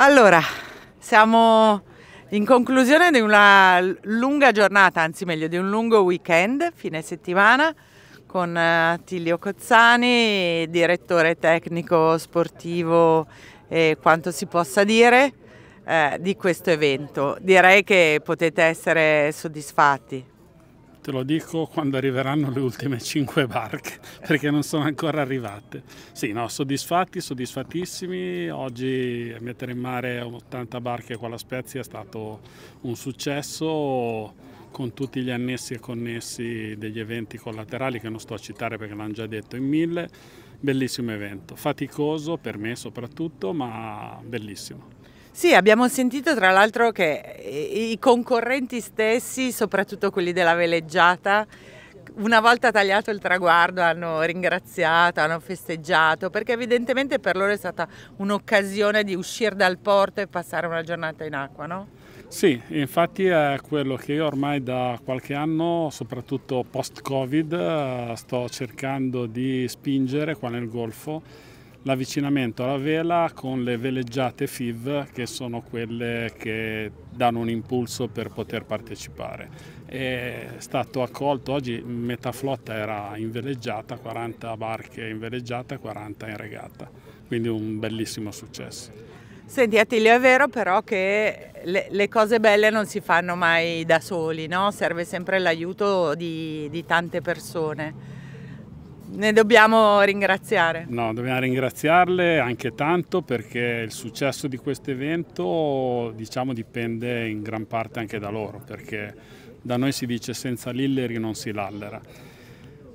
Allora, siamo in conclusione di una lunga giornata, anzi meglio di un lungo weekend, fine settimana, con eh, Tilio Cozzani, direttore tecnico sportivo e quanto si possa dire eh, di questo evento. Direi che potete essere soddisfatti. Te lo dico quando arriveranno le ultime 5 barche, perché non sono ancora arrivate. Sì, no, soddisfatti, soddisfattissimi. Oggi mettere in mare 80 barche qua alla Spezia è stato un successo con tutti gli annessi e connessi degli eventi collaterali che non sto a citare perché l'hanno già detto in mille. Bellissimo evento, faticoso per me soprattutto, ma bellissimo. Sì, abbiamo sentito tra l'altro che eh, i concorrenti stessi, soprattutto quelli della veleggiata, una volta tagliato il traguardo hanno ringraziato, hanno festeggiato, perché evidentemente per loro è stata un'occasione di uscire dal porto e passare una giornata in acqua, no? Sì, infatti è quello che io ormai da qualche anno, soprattutto post-Covid, eh, sto cercando di spingere qua nel Golfo l'avvicinamento alla vela con le veleggiate FIV che sono quelle che danno un impulso per poter partecipare. È stato accolto oggi, metà flotta era in veleggiata, 40 barche in veleggiata e 40 in regata, quindi un bellissimo successo. Senti Attilio, è vero però che le, le, cose belle non si fanno mai da soli, no? serve sempre l'aiuto di, di tante persone ne dobbiamo ringraziare. No, dobbiamo ringraziarle anche tanto perché il successo di questo evento diciamo, dipende in gran parte anche da loro, perché da noi si dice senza lilleri non si lallera.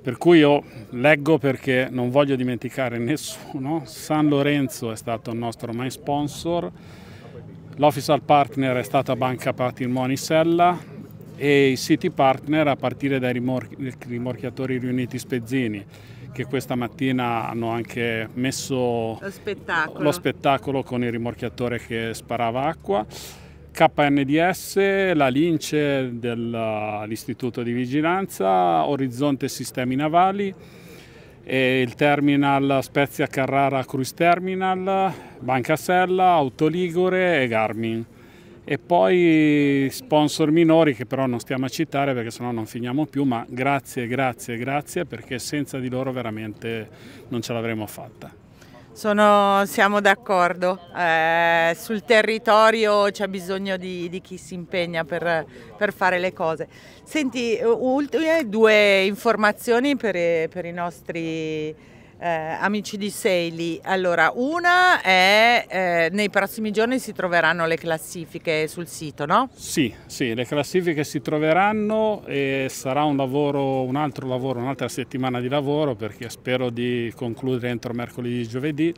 Per cui io leggo perché non voglio dimenticare nessuno, San Lorenzo è stato il nostro main sponsor, l'official partner è stata Banca Patrimoni Sella, e i siti partner a partire dai rimorchiatori riuniti Spezzini che questa mattina hanno anche messo lo spettacolo, lo spettacolo con il rimorchiatore che sparava acqua. KNDS, la Lince dell'Istituto di Vigilanza, Orizzonte Sistemi Navali, il terminal Spezia Carrara Cruise Terminal, Banca Sella, Autoligore e Garmin e poi sponsor minori che però non stiamo a citare perché sennò non finiamo più, ma grazie, grazie, grazie perché senza di loro veramente non ce l'avremmo fatta. Sono, siamo d'accordo, eh, sul territorio c'è bisogno di, di, chi si impegna per, per, fare le cose. Senti, ultime due informazioni per, per i nostri eh, amici di Seili, allora una è eh, nei prossimi giorni si troveranno le classifiche sul sito, no? Sì, sì, le classifiche si troveranno e sarà un lavoro, un altro lavoro, un'altra settimana di lavoro perché spero di concludere entro mercoledì e giovedì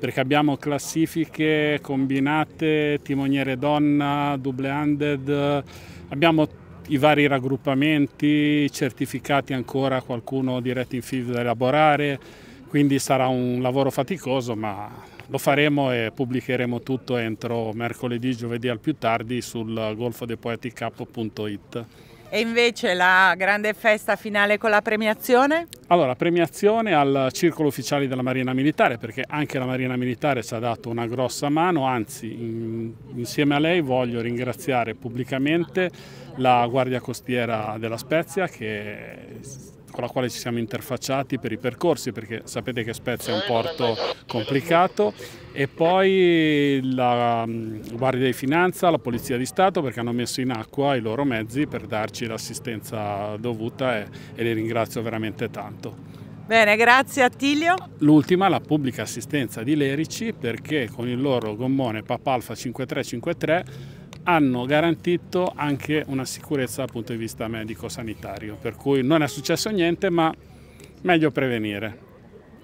perché abbiamo classifiche combinate, timoniere donna, double handed, abbiamo i vari raggruppamenti, certificati ancora qualcuno diretto in FIV da elaborare quindi sarà un lavoro faticoso ma lo faremo e pubblicheremo tutto entro mercoledì, giovedì al più tardi sul golfodepoeticup.it. E invece la grande festa finale con la premiazione? Allora, premiazione al Circolo Ufficiale della Marina Militare, perché anche la Marina Militare ci ha dato una grossa mano, anzi in, insieme a lei voglio ringraziare pubblicamente la Guardia Costiera della Spezia che con la quale ci siamo interfacciati per i percorsi, perché sapete che Spezia è un porto complicato, e poi la mm, Guardia di Finanza, la Polizia di Stato, perché hanno messo in acqua i loro mezzi per darci l'assistenza dovuta e, e li ringrazio veramente tanto. Bene, grazie Attilio. L'ultima, la pubblica assistenza di Lerici, perché con il loro gommone Papalfa 5353 hanno garantito anche una sicurezza dal punto di vista medico-sanitario, per cui non è successo niente, ma meglio prevenire.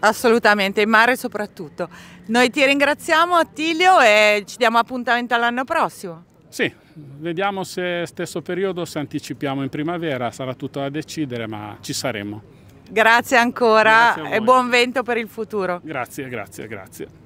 Assolutamente, in mare soprattutto. Noi ti ringraziamo Attilio e ci diamo appuntamento all'anno prossimo. Sì, vediamo se stesso periodo, se anticipiamo in primavera, sarà tutto da decidere, ma ci saremo. Grazie ancora grazie e buon vento per il futuro. Grazie, grazie, grazie.